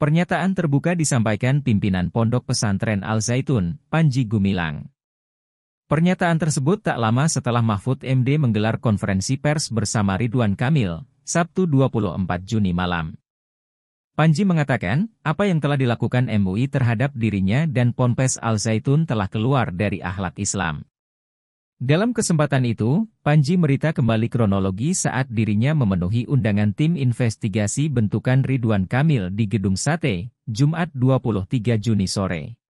Pernyataan terbuka disampaikan pimpinan Pondok Pesantren Al-Zaitun, Panji Gumilang. Pernyataan tersebut tak lama setelah Mahfud MD menggelar konferensi pers bersama Ridwan Kamil, Sabtu 24 Juni malam. Panji mengatakan, apa yang telah dilakukan MUI terhadap dirinya dan Ponpes Al-Zaitun telah keluar dari ahlak Islam. Dalam kesempatan itu, Panji merita kembali kronologi saat dirinya memenuhi undangan tim investigasi bentukan Ridwan Kamil di Gedung Sate, Jumat 23 Juni sore.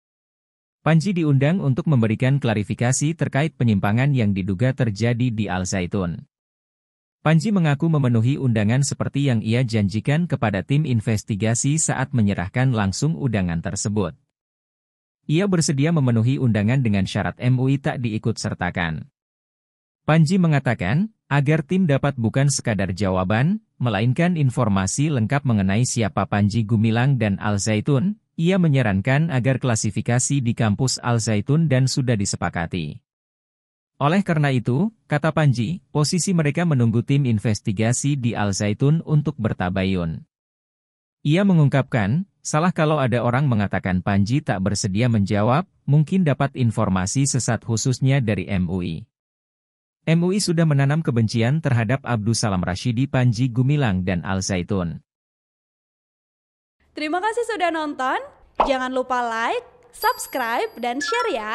Panji diundang untuk memberikan klarifikasi terkait penyimpangan yang diduga terjadi di Al Zaitun. Panji mengaku memenuhi undangan seperti yang ia janjikan kepada tim investigasi saat menyerahkan langsung undangan tersebut. Ia bersedia memenuhi undangan dengan syarat MUI tak diikut sertakan. Panji mengatakan, agar tim dapat bukan sekadar jawaban, melainkan informasi lengkap mengenai siapa Panji Gumilang dan Al Zaitun, ia menyarankan agar klasifikasi di kampus Al Zaitun dan sudah disepakati. Oleh karena itu, kata Panji, posisi mereka menunggu tim investigasi di Al Zaitun untuk bertabayun. Ia mengungkapkan, Salah kalau ada orang mengatakan Panji tak bersedia menjawab, mungkin dapat informasi sesat khususnya dari MUI. MUI sudah menanam kebencian terhadap Abdul Salam Rashidi Panji Gumilang dan Al Zaitun. Terima kasih sudah nonton. Jangan lupa like, subscribe, dan share ya.